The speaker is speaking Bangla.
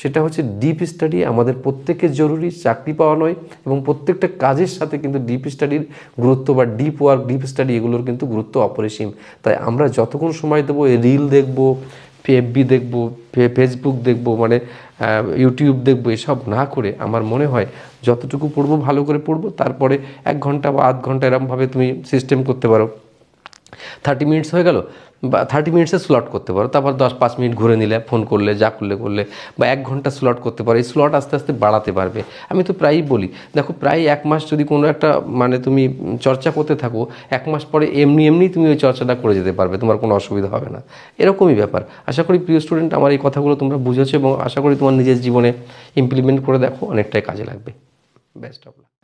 সেটা হচ্ছে ডিপ স্টাডি আমাদের প্রত্যেকের জরুরি চাকরি পাওয়া নয় এবং প্রত্যেকটা কাজের সাথে কিন্তু ডিপ স্টাডির গুরুত্ব বা ডিপ ওয়ার্ক ডিপ স্টাডি এগুলোর কিন্তু গুরুত্ব অপরিসীম তাই আমরা যতক্ষণ সময় দেবো রিল দেখবো ফেফবি দেখবো ফেসবুক দেখবো মানে ইউটিউব দেখবো এসব না করে আমার মনে হয় যতটুকু পড়বো ভালো করে পড়বো তারপরে এক ঘন্টা বা আধ ঘন্টা এরমভাবে তুমি সিস্টেম করতে পারো থার্টি মিনিটস হয়ে গেল বা থার্টি মিনিটসে স্লট করতে পারো তারপর দশ পাঁচ মিনিট ঘুরে নিলে ফোন করলে যা করলে করলে বা এক ঘন্টা স্লট করতে পারো এই স্লট আস্তে আস্তে বাড়াতে পারবে আমি তো প্রায়ই বলি দেখো প্রায় এক মাস যদি কোনো একটা মানে তুমি চর্চা করতে থাকো এক মাস পরে এমনি এমনি তুমি ওই চর্চাটা করে যেতে পারবে তোমার কোনো অসুবিধা হবে না এরকমই ব্যাপার আশা করি প্রিয় স্টুডেন্ট আমার এই কথাগুলো তোমরা বুঝেছো এবং আশা করি তোমার নিজের জীবনে ইমপ্লিমেন্ট করে দেখো অনেকটাই কাজে লাগবে বেস্ট অফ